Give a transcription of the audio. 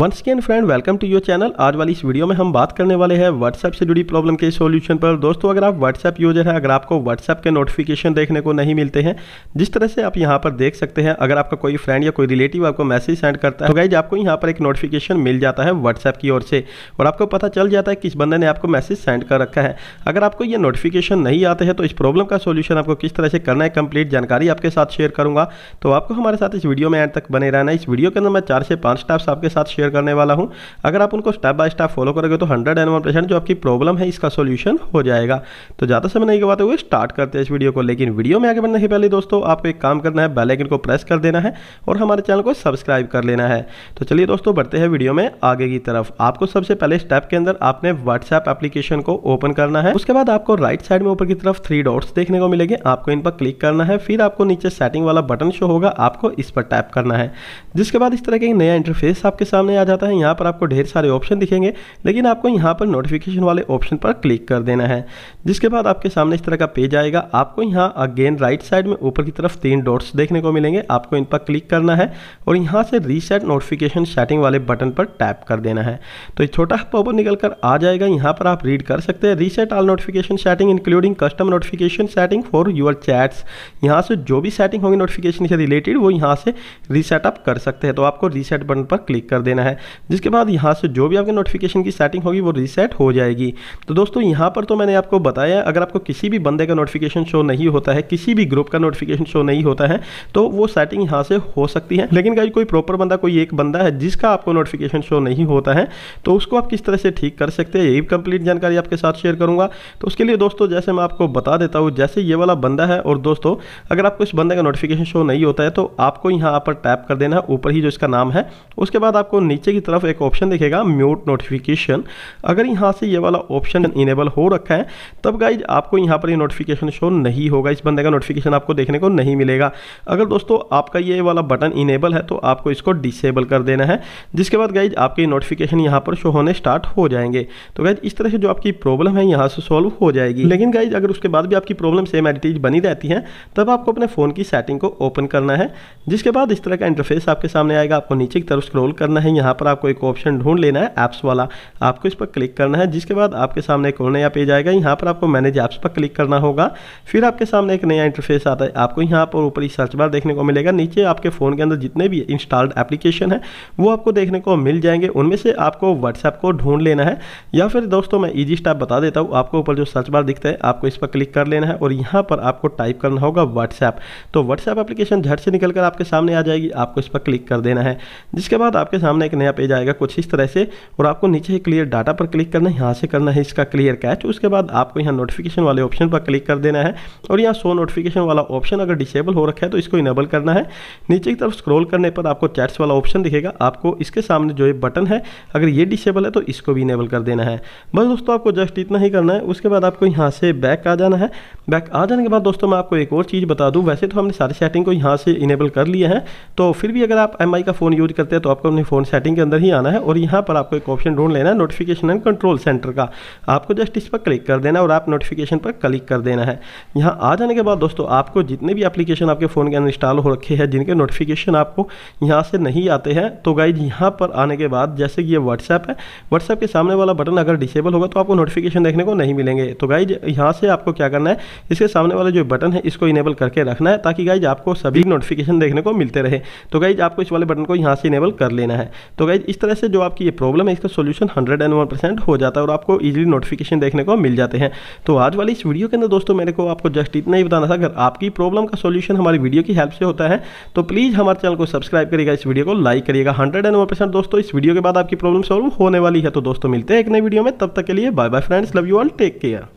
once again friend welcome to your channel आज वाली इस वीडियो में हम बात करने वाले हैं व्हाट्सएप से जुड़ी प्रॉब्लम के सॉल्यूशन पर दोस्तों अगर आप व्हाट्सएप यूजर हैं अगर आपको व्हाट्सएप के नोटिफिकेशन देखने को नहीं मिलते हैं जिस तरह से आप यहाँ पर देख सकते हैं अगर आपका कोई फ्रेंड या कोई रिलेटिव आपको मैसेज सेंड करता है तो गाइज आपको यहाँ पर एक नोटिफिकेशन मिल जाता है व्हाट्सएप की ओर से और आपको पता चल जाता है किस बंदे ने आपको मैसेज सेंड कर रखा है अगर आपको ये नोटिफिकेशन नहीं आते हैं तो इस प्रॉब्लम का सोल्यूशन आपको किस तरह से करना है कंप्लीट जानकारी आपके साथ शेयर करूँगा तो आपको हमारे साथ इस वीडियो में एंड तक बने रहना इस वीडियो के अंदर मैं चार से पाँच स्टाफ्स आपके साथ शेयर शेयर करने वाला हूँ अगर आप उनको स्टेप बाय स्टेप फॉलो करोगे तो हंड्रेड एंड वन परसेंट जो आपकी प्रॉब्लम है इसका सोल्यूशन हो जाएगा तो ज़्यादा समय नहीं गवाते हुए स्टार्ट करते हैं इस वीडियो को लेकिन वीडियो में आगे बढ़ने से पहले दोस्तों आपको एक काम करना है बेलाइकन को प्रेस कर देना है और हमारे चैनल को सब्सक्राइब कर लेना है तो चलिए दोस्तों बढ़ते हैं वीडियो में आगे की तरफ आपको सबसे पहले स्टेप के अंदर आपने व्हाट्सएप एप्लीकेशन को ओपन करना है उसके बाद आपको राइट साइड में ऊपर की तरफ थ्री डॉट्स देखने को मिलेंगे आपको इन पर क्लिक करना है फिर आपको नीचे सेटिंग वाला बटन शो होगा आपको इस पर टैप करना है जिसके बाद इस तरह का नया इंटरफेस आपके सामने आ जाता है यहाँ पर आपको ढेर सारे ऑप्शन दिखेंगे लेकिन आपको यहाँ पर नोटिफिकेशन वाले ऑप्शन पर क्लिक कर देना है जिसके बाद आपके सामने इस तरह का पेज आएगा आपको यहाँ अगेन राइट साइड में ऊपर की तरफ तीन डॉट्स देखने को मिलेंगे आपको इन पर क्लिक करना है और यहाँ से रीसेट नोटिफिकेशन सेटिंग वाले बटन पर टैप कर देना है तो एक छोटा पॉपर निकल कर आ जाएगा यहाँ पर आप रीड कर सकते हैं reset all notification setting including custom notification setting for your chats यहाँ से जो भी सेटिंग होगी नोटिफिकेशन से रिलेटेड वो यहाँ से रीसेटअप कर सकते हैं तो आपको रीसेट बटन पर क्लिक कर देना है है जिसके बाद यहाँ से जो भी आपके नोटिफिकेशन की सेटिंग होगी वो रीसेट हो जाएगी तो दोस्तों यहाँ पर तो मैंने आपको बताया अगर आपको किसी भी बंदे का नोटिफिकेशन शो नहीं होता है किसी भी ग्रुप का नोटिफिकेशन शो नहीं होता है तो वो सेटिंग यहाँ से हो सकती है लेकिन गाइज कोई प्रॉपर बंदा कोई एक बंदा है जिसका आपको नोटिफिकेशन शो नहीं होता है तो उसको आप किस तरह से ठीक कर सकते हैं ये भी कंप्लीट जानकारी आपके साथ शेयर करूंगा तो उसके लिए दोस्तों जैसे मैं आपको बता देता हूँ जैसे ये वाला बंदा है और दोस्तों अगर आपको इस बंदे का नोटिफिकेशन शो नहीं होता है तो आपको यहाँ पर टैप कर देना है ऊपर ही जो इसका नाम है उसके बाद आपको नीचे नीचे की तरफ एक ऑप्शन देखेगा म्यूट नोटिफिकेशन अगर यहाँ से ये वाला ऑप्शन इनेबल हो रखा है तब गाइज आपको यहाँ पर ये नोटिफिकेशन शो नहीं होगा इस बंदे का नोटिफिकेशन आपको देखने को नहीं मिलेगा अगर दोस्तों आपका ये वाला बटन इनेबल है तो आपको इसको डिसेबल कर देना है जिसके बाद गाइज आपके नोटिफिकेशन यहाँ पर शो होने स्टार्ट हो जाएंगे तो गाइज इस तरह से जो आपकी प्रॉब्लम है यहाँ से सॉल्व हो जाएगी लेकिन गाइज अगर उसके बाद भी आपकी प्रॉब्लम सेम एडिटीज बनी रहती है तब आपको अपने फ़ोन की सेटिंग को ओपन करना है जिसके बाद इस तरह का इंटरफेस आपके सामने आएगा आपको नीचे की तरफ स्क्रोल करना है यहाँ यहाँ पर आपको एक ऑप्शन ढूंढ लेना है ऐप्स वाला आपको इस पर क्लिक करना है जिसके बाद आपके सामने एक और नया पेज आएगा यहाँ पर आपको मैनेज ऐप्स पर क्लिक करना होगा फिर आपके सामने एक नया इंटरफेस आता है आपको यहाँ पर ऊपर ही सर्च बार देखने को मिलेगा नीचे आपके फ़ोन के अंदर जितने भी इंस्टॉल्ड एप्लीकेशन है वो आपको देखने को मिल जाएंगे उनमें से आपको व्हाट्सएप को ढूंढ लेना है या फिर दोस्तों मैं ईजी स्टेप बता देता हूँ आपको ऊपर जो सर्च बार दिखता है आपको इस पर क्लिक कर लेना है और यहाँ पर आपको टाइप करना होगा व्हाट्सएप तो व्हाट्सएप एप्लीकेशन झट से निकलकर आपके सामने आ जाएगी आपको इस पर क्लिक कर देना है जिसके बाद आपके सामने एक नया पेज आएगा कुछ इस तरह से और आपको नीचे ही क्लियर डाटा पर क्लिक करना है यहाँ से करना है इसका क्लियर कैच उसके बाद आपको यहाँ नोटिफिकेशन वाले ऑप्शन पर क्लिक कर देना है और यहाँ सो नोटिफिकेशन वाला ऑप्शन अगर डिसेबल हो रखा है तो इसको इनेबल करना है नीचे की तरफ स्क्रोल करने पर आपको चैट्स वाला ऑप्शन दिखेगा आपको इसके सामने जो ये बटन है अगर ये डिसेबल है तो इसको भी इनेबल कर देना है बस दोस्तों आपको जस्ट इतना ही करना है उसके बाद आपको यहाँ से बैक आ जाना है बैक आ जाने के बाद दोस्तों मैं आपको एक और चीज़ बता दूँ वैसे तो हमने सारी सेटिंग को यहाँ से इनेबल कर लिया है तो फिर भी अगर आप एम का फ़ोन यूज करते हैं तो आपको अपने फ़ोन सेटिंग सेटिंग के अंदर ही आना है और यहाँ पर आपको एक ऑप्शन ढूंढ लेना है नोटिफिकेशन एंड कंट्रोल सेंटर का आपको जस्ट इस पर क्लिक कर देना है और आप नोटिफिकेशन पर क्लिक कर देना है यहाँ आ जाने के बाद दोस्तों आपको जितने भी एप्लीकेशन आपके फ़ोन के अंदर इंस्टॉल हो रखे हैं जिनके नोटिफिकेशन आपको यहाँ से नहीं आते हैं तो गाइज यहाँ पर आने के बाद जैसे कि ये व्हाट्सएप है व्हाट्सएप के सामने वाला बटन अगर डिसेबल होगा तो आपको नोटिफिकेशन देखने को नहीं मिलेंगे तो गाइज यहाँ से आपको क्या करना है इसके सामने वाला जो बटन है इसको इनेबल करके रखना है ताकि गाइज आपको सभी नोटिफिकेशन देखने को मिलते रहे तो गाइज आपको इस वाले बटन को यहाँ से इनेबल कर लेना है तो गाइज इस तरह से जो आपकी ये प्रॉब्लम है इसका solution hundred and one percent हो जाता है और आपको ईजिली नोटिफिकेशन देखने को मिल जाते हैं तो आज वाली इस वीडियो के अंदर दोस्तों मेरे को आपको जस्ट इतना ही बताना था अगर आपकी प्रॉब्लम का सोल्यूशन हमारी वीडियो की हेल्प से होता है तो प्लीज़ हमारे चैनल को सब्सक्राइब करिएगा इस वीडियो को लाइक करिएगा हंड्रेड एंड वन परसेंट दोस्तों इस वीडियो के बाद आपकी प्रॉब्लम सॉल्व होने वाली है तो दोस्तों मिलते हैं एक नई वीडियो में तब तक के लिए bye bye friends love you all take care